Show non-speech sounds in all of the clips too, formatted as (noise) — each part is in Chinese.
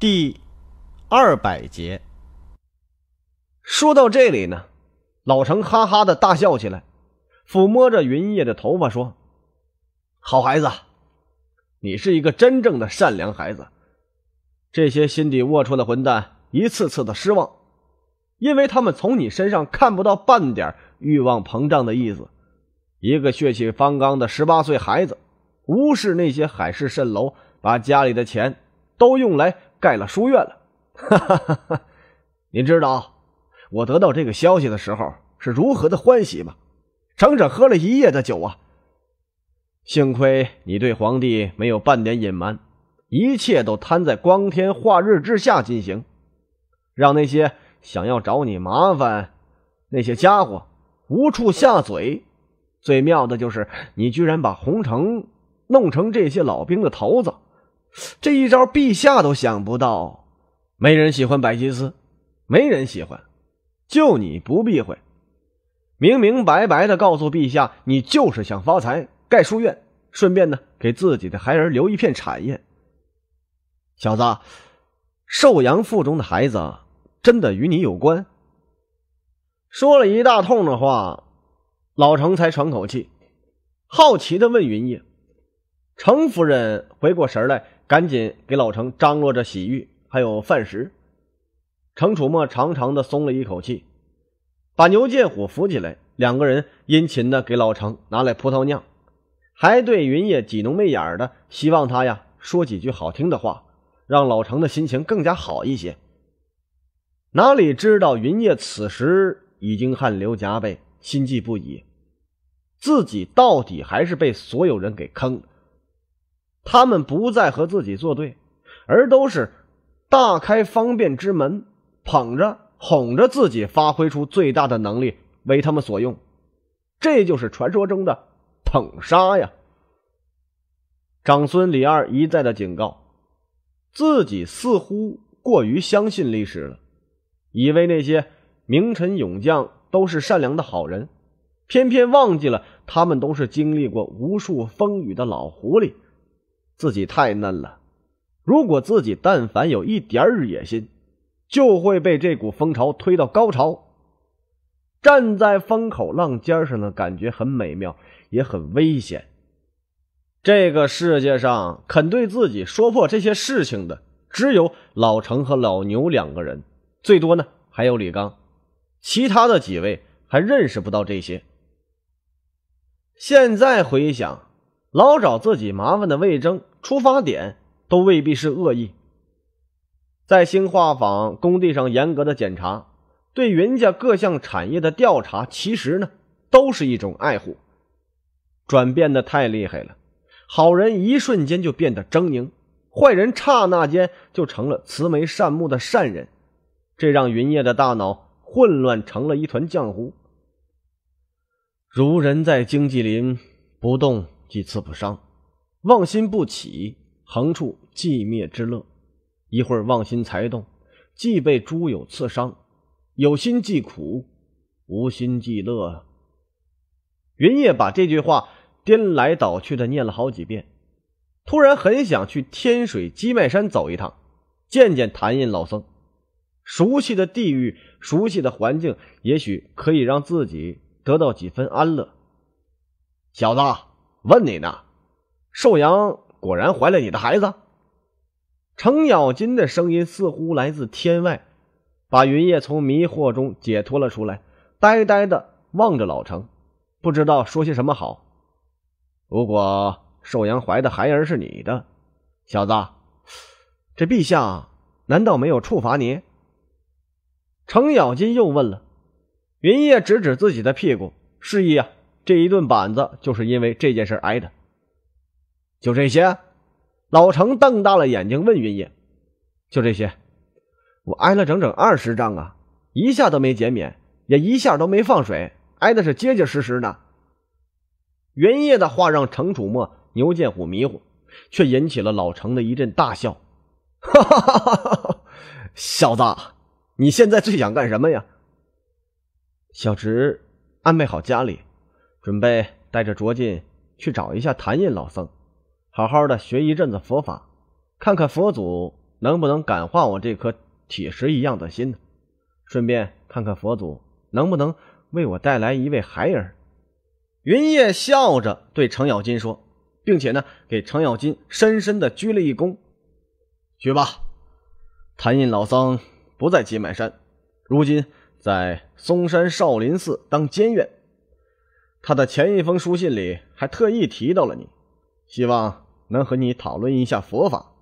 第二百节。说到这里呢，老程哈哈的大笑起来，抚摸着云叶的头发说：“好孩子，你是一个真正的善良孩子。这些心底龌龊的混蛋一次次的失望，因为他们从你身上看不到半点欲望膨胀的意思。一个血气方刚的十八岁孩子，无视那些海市蜃楼，把家里的钱都用来……”盖了书院了，哈哈哈！哈您知道我得到这个消息的时候是如何的欢喜吗？整整喝了一夜的酒啊！幸亏你对皇帝没有半点隐瞒，一切都摊在光天化日之下进行，让那些想要找你麻烦那些家伙无处下嘴。最妙的就是你居然把洪城弄成这些老兵的头子。这一招，陛下都想不到。没人喜欢百金丝，没人喜欢，就你不避讳，明明白白的告诉陛下，你就是想发财，盖书院，顺便呢，给自己的孩儿留一片产业。小子，寿阳腹中的孩子真的与你有关？说了一大通的话，老程才喘口气，好奇的问云烨：“程夫人回过神来。”赶紧给老程张罗着洗浴，还有饭食。程楚墨长长的松了一口气，把牛介虎扶起来，两个人殷勤的给老程拿来葡萄酿，还对云叶挤浓媚眼的，希望他呀说几句好听的话，让老程的心情更加好一些。哪里知道云叶此时已经汗流浃背，心悸不已，自己到底还是被所有人给坑了。他们不再和自己作对，而都是大开方便之门，捧着哄着自己，发挥出最大的能力为他们所用。这就是传说中的捧杀呀！长孙李二一再的警告，自己似乎过于相信历史了，以为那些名臣勇将都是善良的好人，偏偏忘记了他们都是经历过无数风雨的老狐狸。自己太嫩了，如果自己但凡有一点儿野心，就会被这股风潮推到高潮。站在风口浪尖上的感觉很美妙，也很危险。这个世界上肯对自己说破这些事情的，只有老程和老牛两个人，最多呢还有李刚，其他的几位还认识不到这些。现在回想。老找自己麻烦的魏征，出发点都未必是恶意。在兴化坊工地上严格的检查，对云家各项产业的调查，其实呢，都是一种爱护。转变的太厉害了，好人一瞬间就变得狰狞，坏人刹那间就成了慈眉善目的善人，这让云烨的大脑混乱成了一团浆糊。如人在荆棘林不动。既刺不伤，妄心不起，恒处寂灭之乐。一会儿妄心才动，既被诸友刺伤。有心即苦，无心即乐。云烨把这句话颠来倒去的念了好几遍，突然很想去天水鸡麦山走一趟，见见谭印老僧。熟悉的地域，熟悉的环境，也许可以让自己得到几分安乐。小子。问你呢，寿阳果然怀了你的孩子。程咬金的声音似乎来自天外，把云叶从迷惑中解脱了出来，呆呆的望着老程，不知道说些什么好。如果寿阳怀的孩儿是你的，小子，这陛下难道没有处罚你？程咬金又问了，云叶指指自己的屁股，示意啊。这一顿板子，就是因为这件事挨的。就这些，老程瞪大了眼睛问云烨：“就这些？我挨了整整二十杖啊，一下都没减免，也一下都没放水，挨的是结结实实的。”云烨的话让程楚墨、牛建虎迷糊，却引起了老程的一阵大笑：“哈哈哈哈哈！小子，你现在最想干什么呀？”小侄，安排好家里。准备带着卓进去找一下谭印老僧，好好的学一阵子佛法，看看佛祖能不能感化我这颗铁石一样的心呢？顺便看看佛祖能不能为我带来一位孩儿。云烨笑着对程咬金说，并且呢，给程咬金深深的鞠了一躬：“去吧，谭印老僧不在金满山，如今在嵩山少林寺当监院。”他的前一封书信里还特意提到了你，希望能和你讨论一下佛法。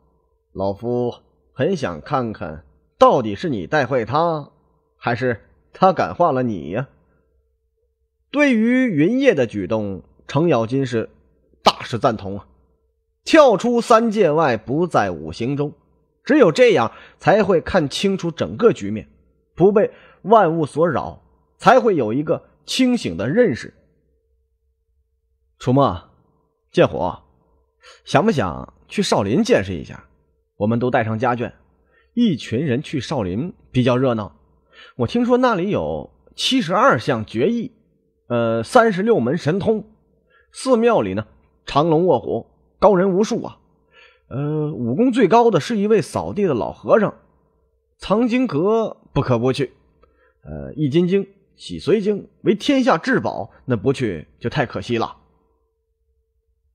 老夫很想看看，到底是你带坏他，还是他感化了你呀？对于云烨的举动，程咬金是大是赞同啊！跳出三界外，不在五行中，只有这样才会看清楚整个局面，不被万物所扰，才会有一个清醒的认识。楚墨，剑虎，想不想去少林见识一下？我们都带上家眷，一群人去少林比较热闹。我听说那里有七十二项绝艺，呃，三十六门神通。寺庙里呢，藏龙卧虎，高人无数啊。呃，武功最高的是一位扫地的老和尚。藏经阁不可不去，呃，《易筋经》《洗髓经》为天下至宝，那不去就太可惜了。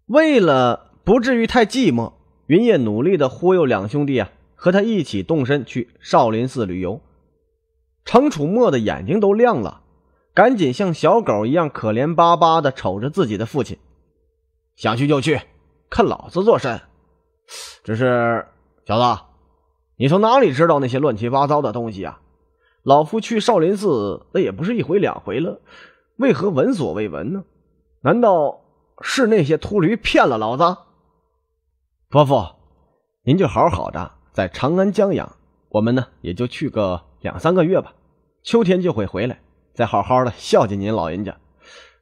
为了不至于太寂寞，云烨努力的忽悠两兄弟啊，和他一起动身去少林寺旅游。程楚墨的眼睛都亮了，赶紧像小狗一样可怜巴巴的瞅着自己的父亲。想去就去，看老子做甚？只是小子，你从哪里知道那些乱七八糟的东西啊？老夫去少林寺那也不是一回两回了，为何闻所未闻呢？难道？是那些秃驴骗了老子！伯父，您就好好的在长安将养，我们呢也就去个两三个月吧，秋天就会回来，再好好的孝敬您老人家。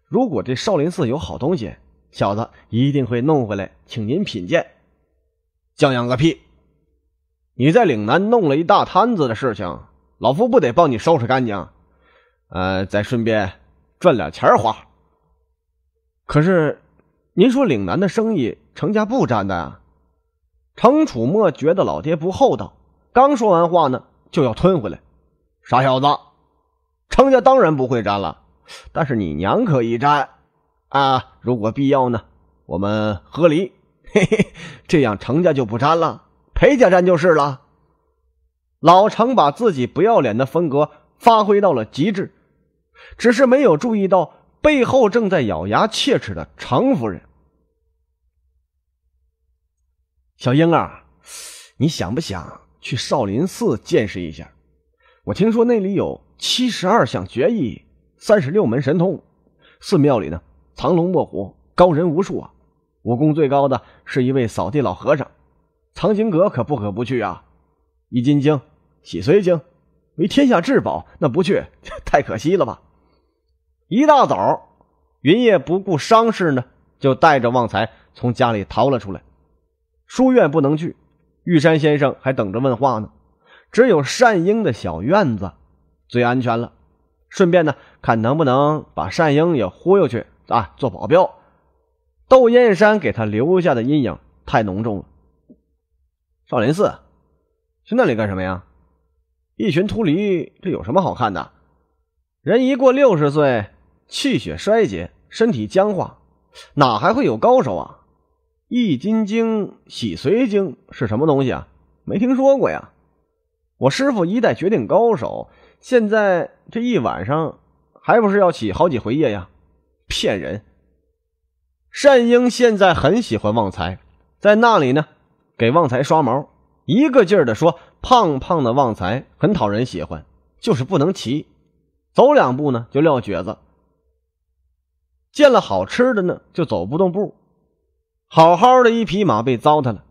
如果这少林寺有好东西，小子一定会弄回来，请您品鉴。将养个屁！你在岭南弄了一大摊子的事情，老夫不得帮你收拾干净？呃，再顺便赚点钱花。可是，您说岭南的生意程家不沾的啊？程楚墨觉得老爹不厚道，刚说完话呢就要吞回来。傻小子，程家当然不会沾了，但是你娘可以沾啊！如果必要呢，我们和离，(laughs) 嘿嘿，这样程家就不沾了，裴家沾就是了。老程把自己不要脸的风格发挥到了极致，只是没有注意到。背后正在咬牙切齿的常夫人，小英啊，你想不想去少林寺见识一下？我听说那里有七十二项绝艺，三十六门神通。寺庙里呢，藏龙卧虎，高人无数啊！武功最高的是一位扫地老和尚。藏经阁可不可不去啊？《易筋经》《洗髓经》为天下至宝，那不去 (laughs) 太可惜了吧？一大早，云烨不顾伤势呢，就带着旺财从家里逃了出来。书院不能去，玉山先生还等着问话呢。只有善英的小院子最安全了。顺便呢，看能不能把善英也忽悠去啊，做保镖。窦燕山给他留下的阴影太浓重了。少林寺去那里干什么呀？一群秃驴，这有什么好看的？人一过六十岁。气血衰竭，身体僵化，哪还会有高手啊？易筋经、洗髓经是什么东西啊？没听说过呀！我师傅一代绝顶高手，现在这一晚上还不是要起好几回夜呀？骗人！善英现在很喜欢旺财，在那里呢，给旺财刷毛，一个劲儿的说胖胖的旺财很讨人喜欢，就是不能骑，走两步呢就撂蹶子。见了好吃的呢，就走不动步。好好的一匹马被糟蹋了。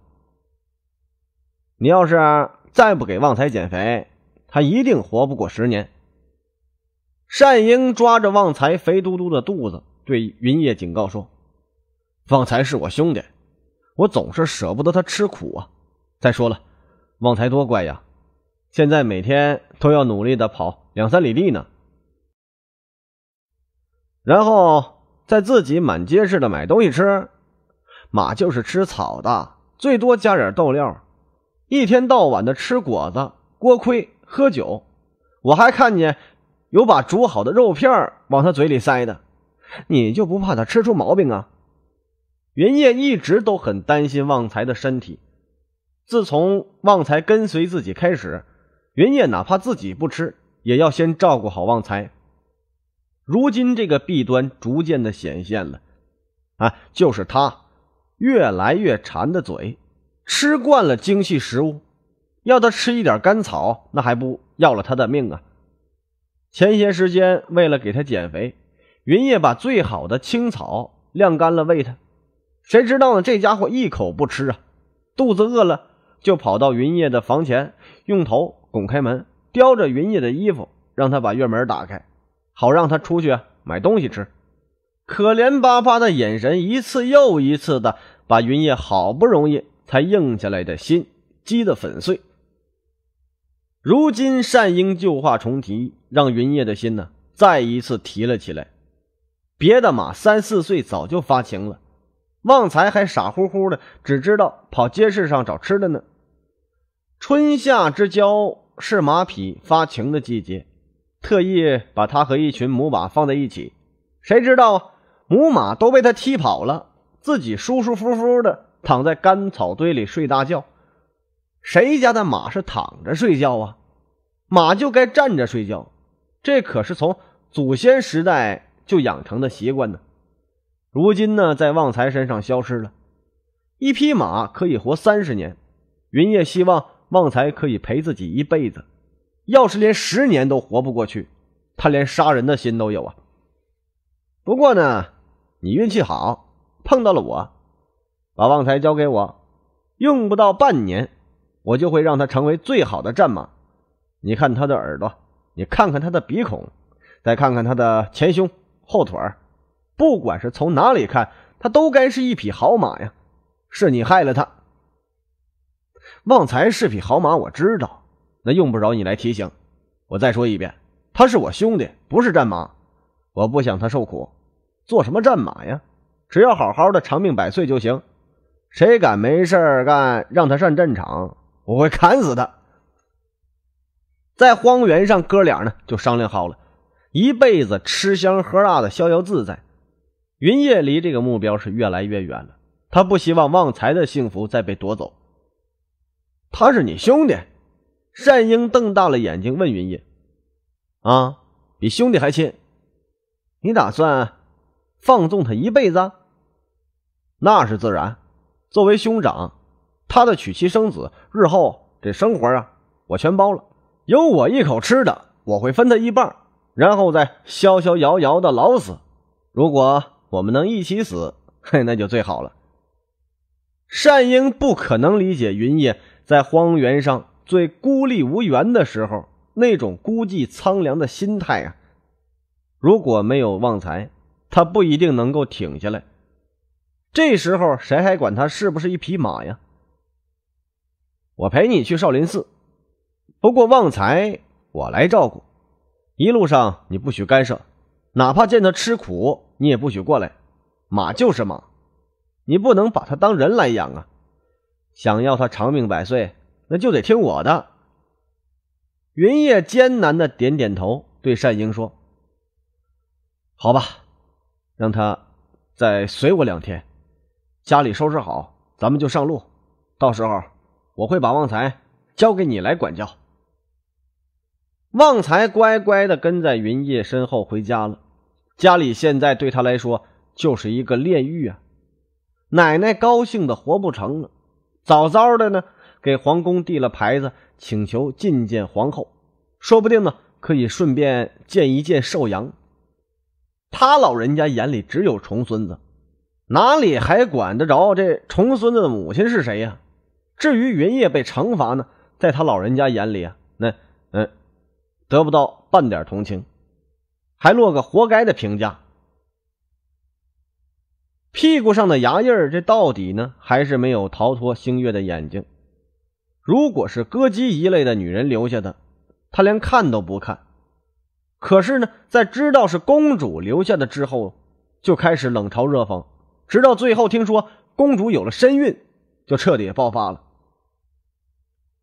你要是再不给旺财减肥，他一定活不过十年。善英抓着旺财肥嘟嘟的肚子，对云叶警告说：“旺财是我兄弟，我总是舍不得他吃苦啊。再说了，旺财多乖呀，现在每天都要努力的跑两三里地呢。”然后。在自己满街似的买东西吃，马就是吃草的，最多加点豆料，一天到晚的吃果子、锅盔、喝酒，我还看见有把煮好的肉片往他嘴里塞的，你就不怕他吃出毛病啊？云烨一直都很担心旺财的身体，自从旺财跟随自己开始，云烨哪怕自己不吃，也要先照顾好旺财。如今这个弊端逐渐的显现了，啊，就是他越来越馋的嘴，吃惯了精细食物，要他吃一点干草，那还不要了他的命啊！前些时间为了给他减肥，云叶把最好的青草晾干了喂他，谁知道呢？这家伙一口不吃啊，肚子饿了就跑到云叶的房前，用头拱开门，叼着云叶的衣服，让他把院门打开。好让他出去买东西吃，可怜巴巴的眼神一次又一次的把云叶好不容易才硬下来的心击得粉碎。如今善英旧话重提，让云叶的心呢再一次提了起来。别的马三四岁早就发情了，旺财还傻乎乎的只知道跑街市上找吃的呢。春夏之交是马匹发情的季节。特意把他和一群母马放在一起，谁知道母马都被他踢跑了，自己舒舒服服的躺在干草堆里睡大觉。谁家的马是躺着睡觉啊？马就该站着睡觉，这可是从祖先时代就养成的习惯呢。如今呢，在旺财身上消失了。一匹马可以活三十年，云烨希望旺财可以陪自己一辈子。要是连十年都活不过去，他连杀人的心都有啊。不过呢，你运气好，碰到了我，把旺财交给我，用不到半年，我就会让他成为最好的战马。你看他的耳朵，你看看他的鼻孔，再看看他的前胸、后腿儿，不管是从哪里看，他都该是一匹好马呀。是你害了他。旺财是匹好马，我知道。那用不着你来提醒，我再说一遍，他是我兄弟，不是战马，我不想他受苦，做什么战马呀？只要好好的长命百岁就行。谁敢没事干让他上战场，我会砍死他。在荒原上，哥俩呢就商量好了，一辈子吃香喝辣的逍遥自在。云夜离这个目标是越来越远了，他不希望旺财的幸福再被夺走。他是你兄弟。单英瞪大了眼睛问云烨：“啊，比兄弟还亲？你打算放纵他一辈子？那是自然。作为兄长，他的娶妻生子，日后这生活啊，我全包了。有我一口吃的，我会分他一半，然后再逍逍遥遥的老死。如果我们能一起死，嘿，那就最好了。”单英不可能理解云烨在荒原上。最孤立无援的时候，那种孤寂苍凉的心态啊，如果没有旺财，他不一定能够挺下来。这时候谁还管他是不是一匹马呀？我陪你去少林寺，不过旺财我来照顾，一路上你不许干涉，哪怕见他吃苦，你也不许过来。马就是马，你不能把他当人来养啊！想要他长命百岁。那就得听我的。云叶艰难的点点头，对单英说：“好吧，让他再随我两天，家里收拾好，咱们就上路。到时候我会把旺财交给你来管教。”旺财乖乖的跟在云叶身后回家了。家里现在对他来说就是一个炼狱啊！奶奶高兴的活不成了，早早的呢。给皇宫递了牌子，请求觐见皇后，说不定呢，可以顺便见一见寿阳。他老人家眼里只有重孙子，哪里还管得着这重孙子的母亲是谁呀？至于云烨被惩罚呢，在他老人家眼里啊，那嗯，得不到半点同情，还落个活该的评价。屁股上的牙印儿，这到底呢，还是没有逃脱星月的眼睛。如果是歌姬一类的女人留下的，他连看都不看。可是呢，在知道是公主留下的之后，就开始冷嘲热讽，直到最后听说公主有了身孕，就彻底爆发了。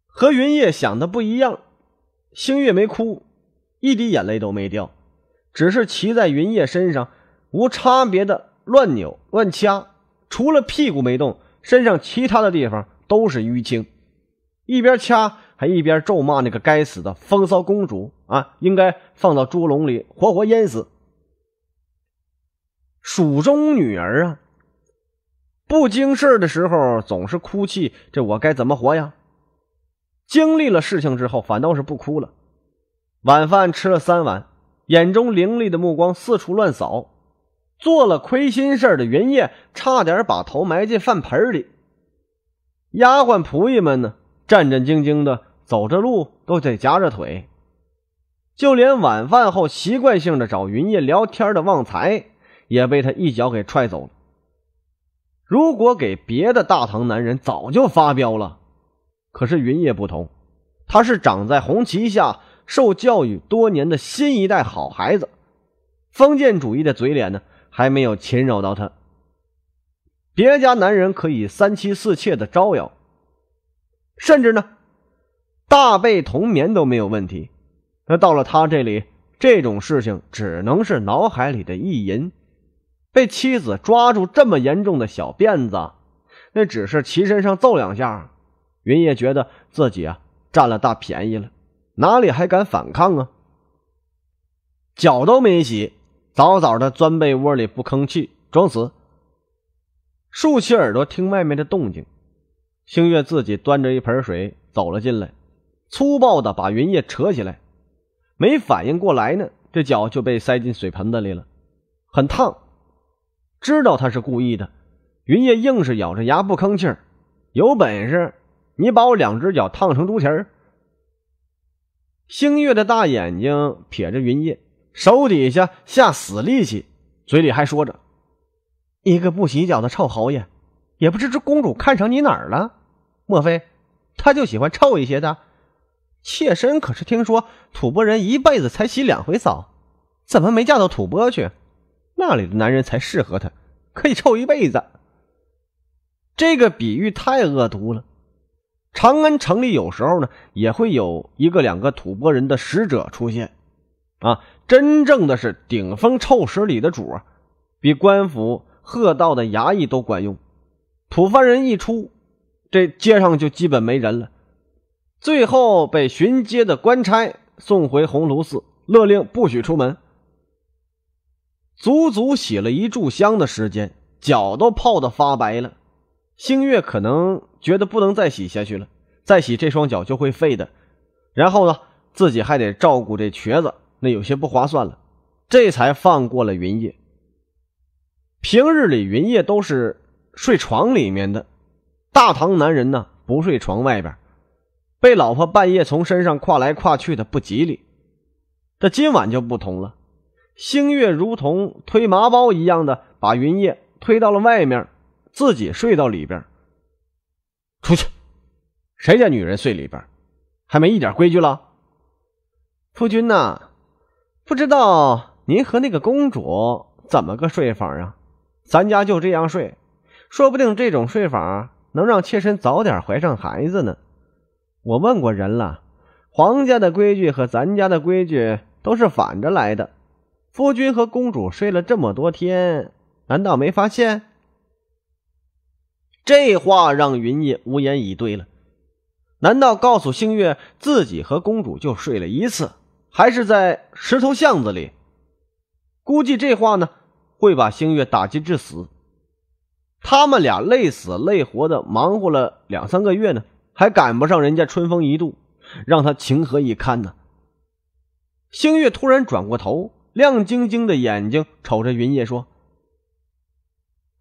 和云叶想的不一样，星月没哭，一滴眼泪都没掉，只是骑在云叶身上，无差别的乱扭乱掐，除了屁股没动，身上其他的地方都是淤青。一边掐还一边咒骂那个该死的风骚公主啊！应该放到猪笼里活活淹死。蜀中女儿啊，不经事的时候总是哭泣，这我该怎么活呀？经历了事情之后，反倒是不哭了。晚饭吃了三碗，眼中凌厉的目光四处乱扫。做了亏心事的云烨差点把头埋进饭盆里。丫鬟仆役们呢？战战兢兢的走着路都得夹着腿，就连晚饭后习惯性的找云烨聊天的旺财也被他一脚给踹走了。如果给别的大唐男人，早就发飙了。可是云烨不同，他是长在红旗下受教育多年的新一代好孩子，封建主义的嘴脸呢还没有侵扰到他。别家男人可以三妻四妾的招摇。甚至呢，大被同眠都没有问题。那到了他这里，这种事情只能是脑海里的意淫。被妻子抓住这么严重的小辫子，那只是齐身上揍两下。云烨觉得自己啊占了大便宜了，哪里还敢反抗啊？脚都没洗，早早的钻被窝里不吭气，装死，竖起耳朵听外面的动静。星月自己端着一盆水走了进来，粗暴的把云叶扯起来，没反应过来呢，这脚就被塞进水盆子里了，很烫。知道他是故意的，云叶硬是咬着牙不吭气儿。有本事你把我两只脚烫成猪蹄儿！星月的大眼睛撇着云叶，手底下下死力气，嘴里还说着：“一个不洗脚的臭侯爷，也不知这公主看上你哪儿了。”莫非，他就喜欢臭一些的？妾身可是听说，吐蕃人一辈子才洗两回澡，怎么没嫁到吐蕃去？那里的男人才适合他，可以臭一辈子。这个比喻太恶毒了。长安城里有时候呢，也会有一个两个吐蕃人的使者出现。啊，真正的是顶风臭十里，的主比官府喝道的衙役都管用。吐蕃人一出。这街上就基本没人了，最后被巡街的官差送回红炉寺，勒令不许出门。足足洗了一炷香的时间，脚都泡得发白了。星月可能觉得不能再洗下去了，再洗这双脚就会废的，然后呢，自己还得照顾这瘸子，那有些不划算了，这才放过了云夜。平日里云夜都是睡床里面的。大唐男人呢不睡床外边，被老婆半夜从身上跨来跨去的不吉利。这今晚就不同了，星月如同推麻包一样的把云夜推到了外面，自己睡到里边。出去，谁家女人睡里边，还没一点规矩了？夫君呐，不知道您和那个公主怎么个睡法啊？咱家就这样睡，说不定这种睡法。能让妾身早点怀上孩子呢？我问过人了，皇家的规矩和咱家的规矩都是反着来的。夫君和公主睡了这么多天，难道没发现？这话让云烨无言以对了。难道告诉星月自己和公主就睡了一次，还是在石头巷子里？估计这话呢，会把星月打击致死。他们俩累死累活的忙活了两三个月呢，还赶不上人家春风一度，让他情何以堪呢？星月突然转过头，亮晶晶的眼睛瞅着云烨说：“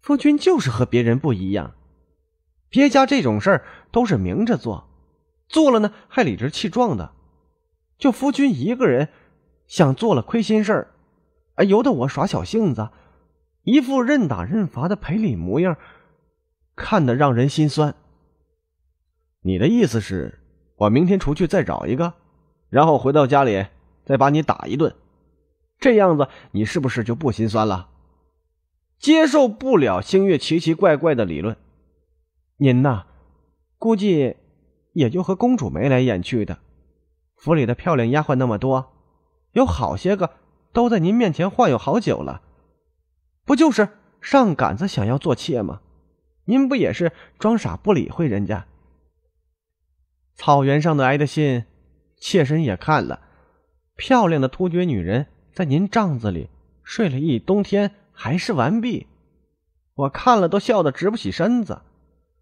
夫君就是和别人不一样，别家这种事儿都是明着做，做了呢还理直气壮的，就夫君一个人想做了亏心事儿，哎，由得我耍小性子。”一副认打认罚的赔礼模样，看的让人心酸。你的意思是，我明天出去再找一个，然后回到家里再把你打一顿，这样子你是不是就不心酸了？接受不了星月奇奇怪怪的理论，您呐，估计也就和公主眉来眼去的。府里的漂亮丫鬟那么多，有好些个都在您面前晃悠好久了。不就是上杆子想要做妾吗？您不也是装傻不理会人家？草原上的来的信，妾身也看了。漂亮的突厥女人在您帐子里睡了一冬天还是完璧，我看了都笑得直不起身子。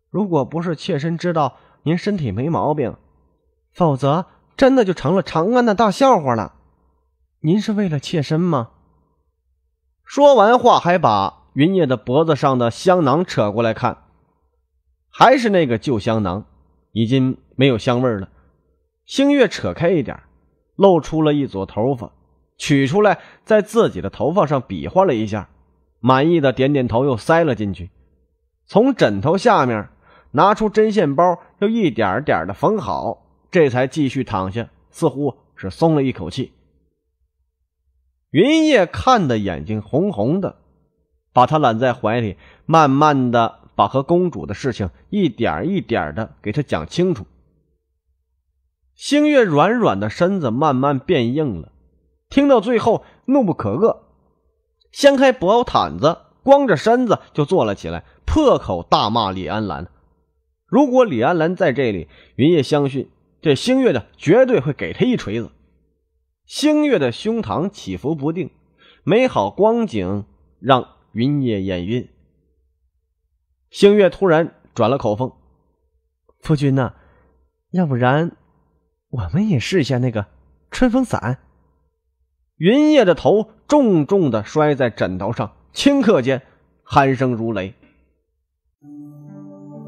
如果不是妾身知道您身体没毛病，否则真的就成了长安的大笑话了。您是为了妾身吗？说完话，还把云烨的脖子上的香囊扯过来看，还是那个旧香囊，已经没有香味了。星月扯开一点，露出了一撮头发，取出来在自己的头发上比划了一下，满意的点点头，又塞了进去。从枕头下面拿出针线包，又一点点的缝好，这才继续躺下，似乎是松了一口气。云叶看的眼睛红红的，把他揽在怀里，慢慢的把和公主的事情一点一点的给他讲清楚。星月软软的身子慢慢变硬了，听到最后怒不可遏，掀开薄毯子，光着身子就坐了起来，破口大骂李安兰。如果李安兰在这里，云叶相信这星月的绝对会给他一锤子。星月的胸膛起伏不定，美好光景让云叶眼晕。星月突然转了口风：“夫君呐，要不然我们也试一下那个春风伞。”云烨的头重重的摔在枕头上，顷刻间鼾声如雷。